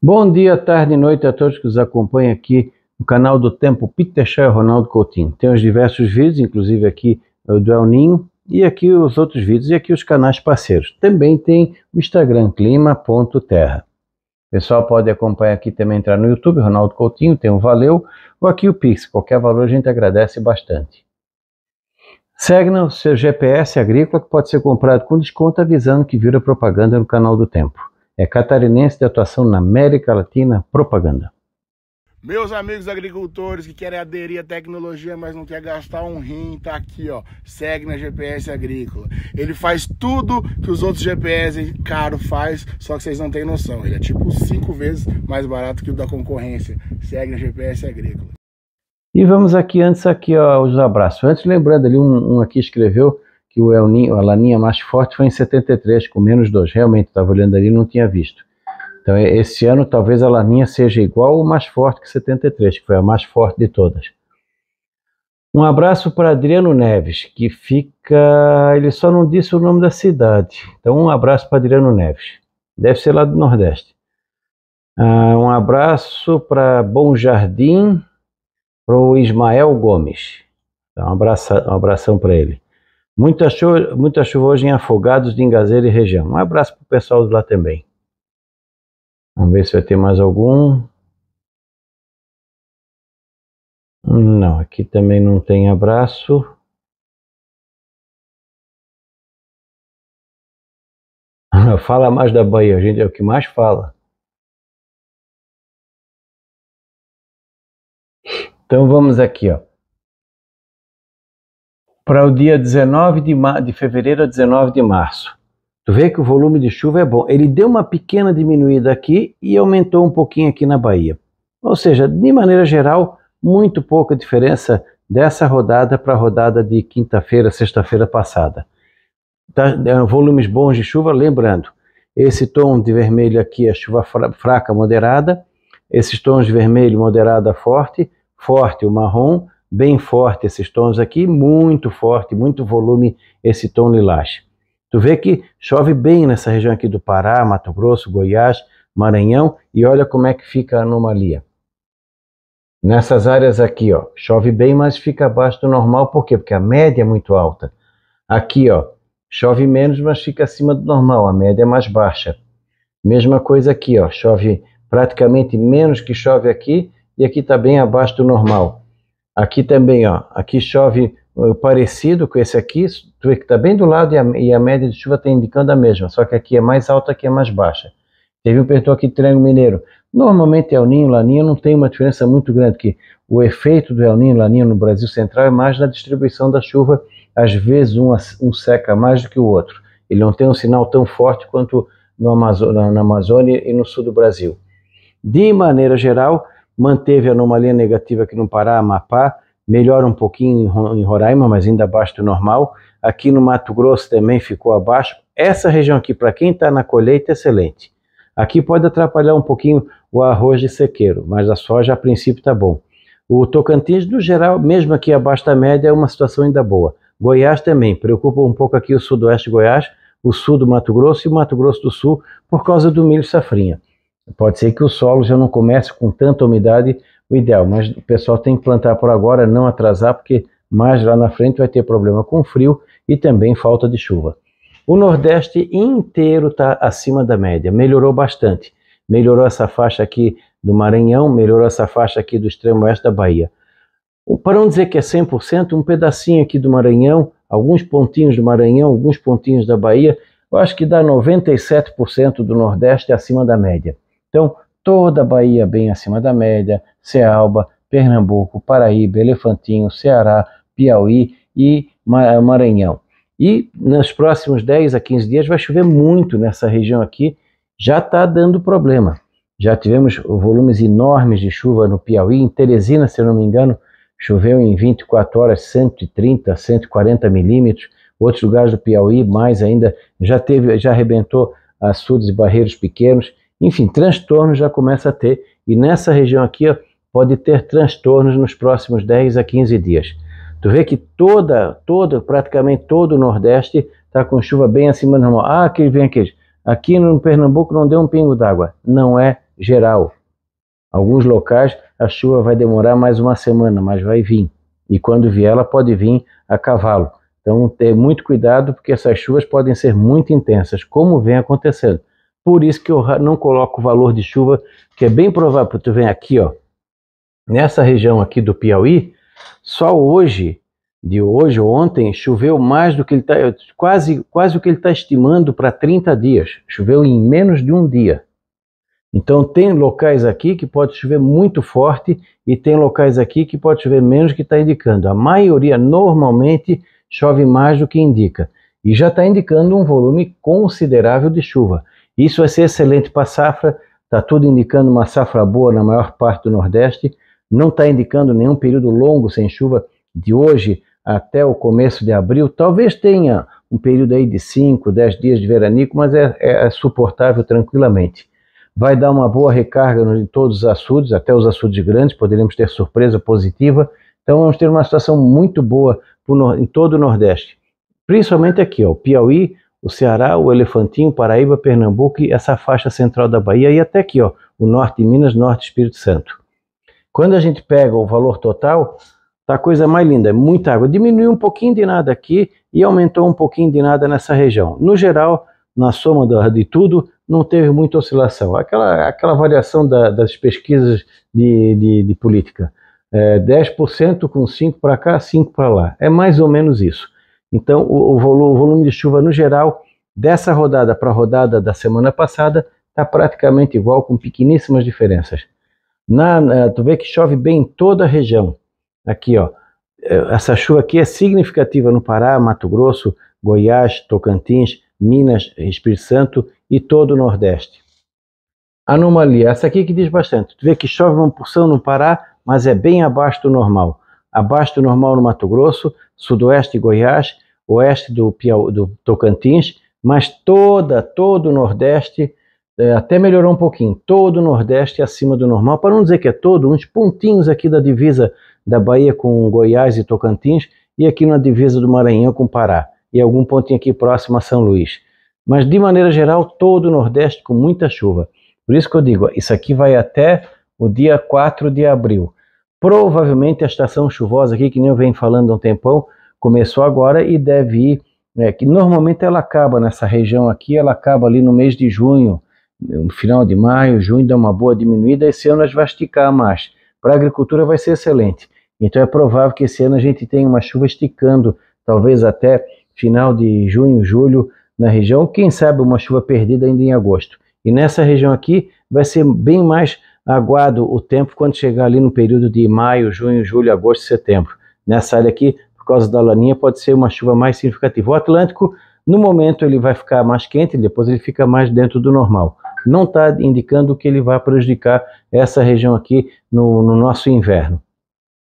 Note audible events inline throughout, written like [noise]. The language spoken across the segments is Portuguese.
Bom dia, tarde e noite a todos que nos acompanham aqui no canal do Tempo Peter Schell Ronaldo Coutinho. Tem os diversos vídeos, inclusive aqui eh, do El Ninho e aqui os outros vídeos e aqui os canais parceiros. Também tem o Instagram clima.terra. pessoal pode acompanhar aqui também, entrar no YouTube, Ronaldo Coutinho, tem o Valeu, ou aqui o Pix, qualquer valor a gente agradece bastante. Segna o seu GPS agrícola que pode ser comprado com desconto avisando que vira propaganda no canal do Tempo é catarinense de atuação na América Latina Propaganda. Meus amigos agricultores que querem aderir à tecnologia, mas não quer gastar um rim, tá aqui, ó. Segue na GPS Agrícola. Ele faz tudo que os outros GPS caro faz, só que vocês não têm noção. Ele é tipo cinco vezes mais barato que o da concorrência. Segue na GPS Agrícola. E vamos aqui antes aqui, ó, os abraços. Antes lembrando ali um, um aqui escreveu que o El Ninho, a laninha mais forte foi em 73, com menos 2. Realmente, estava olhando ali e não tinha visto. Então, é, esse ano, talvez a laninha seja igual ou mais forte que 73, que foi a mais forte de todas. Um abraço para Adriano Neves, que fica. Ele só não disse o nome da cidade. Então, um abraço para Adriano Neves. Deve ser lá do Nordeste. Uh, um abraço para Bom Jardim, para o Ismael Gomes. Então, um, abraço, um abração para ele. Muita chuva, muita chuva hoje em Afogados de Engazeira e região. Um abraço para o pessoal de lá também. Vamos ver se vai ter mais algum. Não, aqui também não tem abraço. [laughs] fala mais da Bahia, a gente é o que mais fala. Então vamos aqui, ó para o dia 19 de, de fevereiro a 19 de março. Tu vê que o volume de chuva é bom. Ele deu uma pequena diminuída aqui e aumentou um pouquinho aqui na Bahia. Ou seja, de maneira geral, muito pouca diferença dessa rodada para a rodada de quinta-feira, sexta-feira passada. Tá, é, volumes bons de chuva, lembrando, esse tom de vermelho aqui é chuva fraca moderada, esses tons de vermelho moderada forte, forte o marrom, bem forte esses tons aqui, muito forte, muito volume esse tom lilás. Tu vê que chove bem nessa região aqui do Pará, Mato Grosso, Goiás, Maranhão e olha como é que fica a anomalia. Nessas áreas aqui, ó, chove bem, mas fica abaixo do normal, por quê? Porque a média é muito alta. Aqui, ó, chove menos, mas fica acima do normal, a média é mais baixa. Mesma coisa aqui, ó, chove praticamente menos que chove aqui e aqui está bem abaixo do normal. Aqui também, ó, aqui chove eh, parecido com esse aqui, tu vê que está bem do lado e a, e a média de chuva está indicando a mesma, só que aqui é mais alta, aqui é mais baixa. Teve um perguntou aqui Triângulo Mineiro. Normalmente El Ninho e Laninha não tem uma diferença muito grande, que o efeito do El Ninho e Laninha no Brasil Central é mais na distribuição da chuva, às vezes um, um seca mais do que o outro. Ele não tem um sinal tão forte quanto no Amazo na, na Amazônia e no sul do Brasil. De maneira geral, manteve a anomalia negativa aqui no Pará, Amapá, melhora um pouquinho em Roraima, mas ainda abaixo do normal. Aqui no Mato Grosso também ficou abaixo. Essa região aqui, para quem está na colheita, é excelente. Aqui pode atrapalhar um pouquinho o arroz de sequeiro, mas a soja a princípio está bom. O Tocantins, no geral, mesmo aqui abaixo da média, é uma situação ainda boa. Goiás também, preocupa um pouco aqui o sudoeste de Goiás, o sul do Mato Grosso e o Mato Grosso do Sul, por causa do milho safrinha. Pode ser que o solo já não comece com tanta umidade, o ideal, mas o pessoal tem que plantar por agora, não atrasar, porque mais lá na frente vai ter problema com frio e também falta de chuva. O Nordeste inteiro está acima da média, melhorou bastante. Melhorou essa faixa aqui do Maranhão, melhorou essa faixa aqui do extremo oeste da Bahia. Para não dizer que é 100%, um pedacinho aqui do Maranhão, alguns pontinhos do Maranhão, alguns pontinhos da Bahia, eu acho que dá 97% do Nordeste acima da média. Então, toda a Bahia bem acima da média, Cealba, Pernambuco, Paraíba, Elefantinho, Ceará, Piauí e Maranhão. E nos próximos 10 a 15 dias vai chover muito nessa região aqui, já está dando problema. Já tivemos volumes enormes de chuva no Piauí, em Teresina, se não me engano, choveu em 24 horas 130, 140 milímetros. Outros lugares do Piauí, mais ainda, já teve, já arrebentou açudes e barreiros pequenos enfim, transtornos já começa a ter. E nessa região aqui ó, pode ter transtornos nos próximos 10 a 15 dias. Tu vê que toda, toda, praticamente todo o Nordeste está com chuva bem acima do normal. Ah, aquele vem aquele. Aqui no Pernambuco não deu um pingo d'água. Não é geral. Alguns locais a chuva vai demorar mais uma semana, mas vai vir. E quando vier, ela pode vir a cavalo. Então, ter muito cuidado, porque essas chuvas podem ser muito intensas, como vem acontecendo. Por isso que eu não coloco o valor de chuva, que é bem provável. Tu vem aqui, ó, nessa região aqui do Piauí, só hoje, de hoje ou ontem, choveu mais do que ele está, quase, quase o que ele está estimando para 30 dias. Choveu em menos de um dia. Então tem locais aqui que pode chover muito forte e tem locais aqui que pode chover menos que está indicando. A maioria normalmente chove mais do que indica e já está indicando um volume considerável de chuva. Isso vai ser excelente para a safra, está tudo indicando uma safra boa na maior parte do Nordeste, não está indicando nenhum período longo sem chuva de hoje até o começo de abril. Talvez tenha um período aí de 5, 10 dias de veranico, mas é, é, é, suportável tranquilamente. Vai dar uma boa recarga em todos os açudes, até os açudes grandes, poderemos ter surpresa positiva. Então vamos ter uma situação muito boa em todo o Nordeste. Principalmente aqui, ó, o Piauí, o Ceará, o Elefantinho, Paraíba, Pernambuco e essa faixa central da Bahia e até aqui, ó, o norte de Minas, norte Espírito Santo. Quando a gente pega o valor total, tá a coisa mais linda, é muita água. Diminuiu um pouquinho de nada aqui e aumentou um pouquinho de nada nessa região. No geral, na soma de tudo, não teve muita oscilação. Aquela, aquela variação da, das pesquisas de, de, de política. É, 10% com 5 para cá, 5 para lá. É mais ou menos isso. Então, o, o, volume, o volume de chuva no geral, dessa rodada para a rodada da semana passada, está praticamente igual, com pequeníssimas diferenças. Na, na, tu vê que chove bem em toda a região. Aqui, ó, é, essa chuva aqui é significativa no Pará, Mato Grosso, Goiás, Tocantins, Minas, Espírito Santo e todo o Nordeste. Anomalia, essa aqui que diz bastante. Tu vê que chove uma porção no Pará, mas é bem abaixo do normal abaixo do normal no Mato Grosso, sudoeste de Goiás, oeste do, do Tocantins, mas toda, todo o Nordeste, é, até melhorou um pouquinho, todo o Nordeste acima do normal, para não dizer que é todo, uns pontinhos aqui da divisa da Bahia com Goiás e Tocantins, e aqui na divisa do Maranhão com Pará, e algum pontinho aqui próximo a São Luís. Mas de maneira geral, todo o Nordeste com muita chuva. Por isso que eu digo, isso aqui vai até o dia 4 de abril. Provavelmente a estação chuvosa aqui, que nem eu venho falando há um tempão, começou agora e deve ir, né, que normalmente ela acaba nessa região aqui, ela acaba ali no mês de junho, no final de maio, junho dá uma boa diminuída, esse ano nós vai esticar mais. Para a agricultura vai ser excelente. Então é provável que esse ano a gente tenha uma chuva esticando, talvez até final de junho, julho, na região, quem sabe uma chuva perdida ainda em agosto. E nessa região aqui vai ser bem mais aguardo o tempo quando chegar ali no período de maio, junho, julho, agosto, setembro. Nessa área aqui, por causa da laninha, pode ser uma chuva mais significativa. O Atlântico, no momento, ele vai ficar mais quente, depois ele fica mais dentro do normal. Não está indicando que ele vai prejudicar essa região aqui no, no nosso inverno.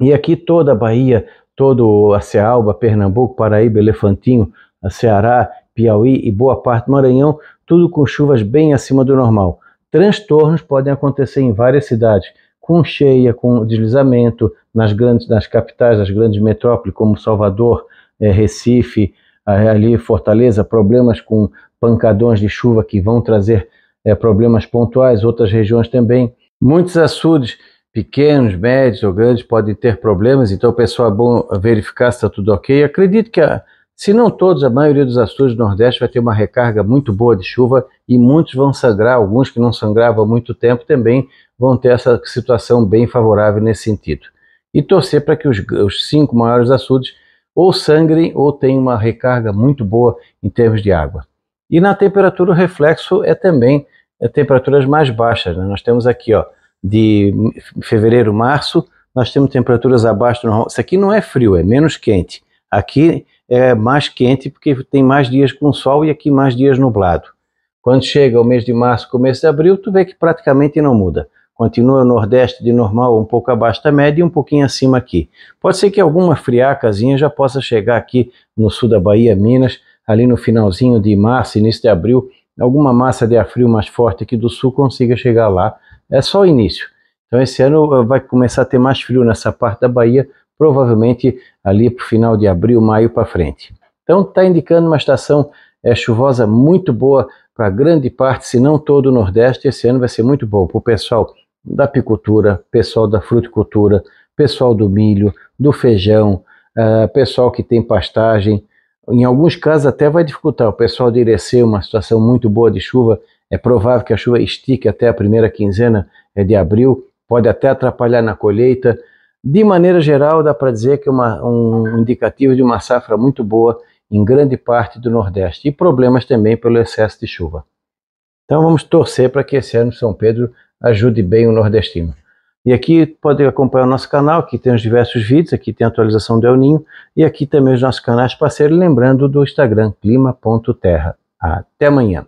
E aqui toda a Bahia, todo a Cealba, Pernambuco, Paraíba, Elefantinho, Ceará, Piauí e boa parte do Maranhão, tudo com chuvas bem acima do normal. Transtornos podem acontecer em várias cidades, com cheia, com deslizamento nas grandes, nas capitais, das grandes metrópoles, como Salvador, é, Recife, eh, ali Fortaleza, problemas com pancadões de chuva que vão trazer é, problemas pontuais, outras regiões também. Muitos açudes pequenos, médios ou grandes podem ter problemas, então o pessoal é bom verificar se está tudo ok. acredito que a, se não todos, a maioria dos açudes do Nordeste vai ter uma recarga muito boa de chuva e muitos vão sangrar, alguns que não sangravam há muito tempo também vão ter essa situação bem favorável nesse sentido. E torcer para que os, os cinco maiores açudes ou sangrem ou tenham uma recarga muito boa em termos de água. E na temperatura o reflexo é também é temperaturas mais baixas. Né? Nós temos aqui ó, de fevereiro, março, nós temos temperaturas abaixo do normal. Isso aqui não é frio, é menos quente. Aqui é mais quente porque tem mais dias com sol e aqui mais dias nublado. Quando chega o mês de março, começo de abril, tu vê que praticamente não muda. Continua o Nordeste de normal, um pouco abaixo da média e um pouquinho acima aqui. Pode ser que alguma friacazinha já possa chegar aqui no sul da Bahia, Minas, ali no finalzinho de março, início de abril, alguma massa de ar frio mais forte aqui do sul consiga chegar lá. É só o início. Então esse ano eh, vai começar a ter mais frio nessa parte da Bahia, provavelmente ali para o final de abril, maio para frente. Então está indicando uma estação é, chuvosa muito boa para grande parte, se não todo o Nordeste. Esse ano vai ser muito bom para o pessoal da apicultura, pessoal da fruticultura, pessoal do milho, do feijão, uh, pessoal que tem pastagem. Em alguns casos até vai dificultar. O pessoal de Irecê, uma situação muito boa de chuva, é provável que a chuva estique até a primeira quinzena é, de abril, pode até atrapalhar na colheita. De maneira geral, dá para dizer que é um indicativo de uma safra muito boa em grande parte do Nordeste e problemas também pelo excesso de chuva. Então vamos torcer para que esse ano São Pedro ajude bem o nordestino. E aqui pode acompanhar o nosso canal, que tem os diversos vídeos, aqui tem a atualização do El Ninho e aqui também os nossos canais parceiros, lembrando do Instagram clima.terra. Até amanhã!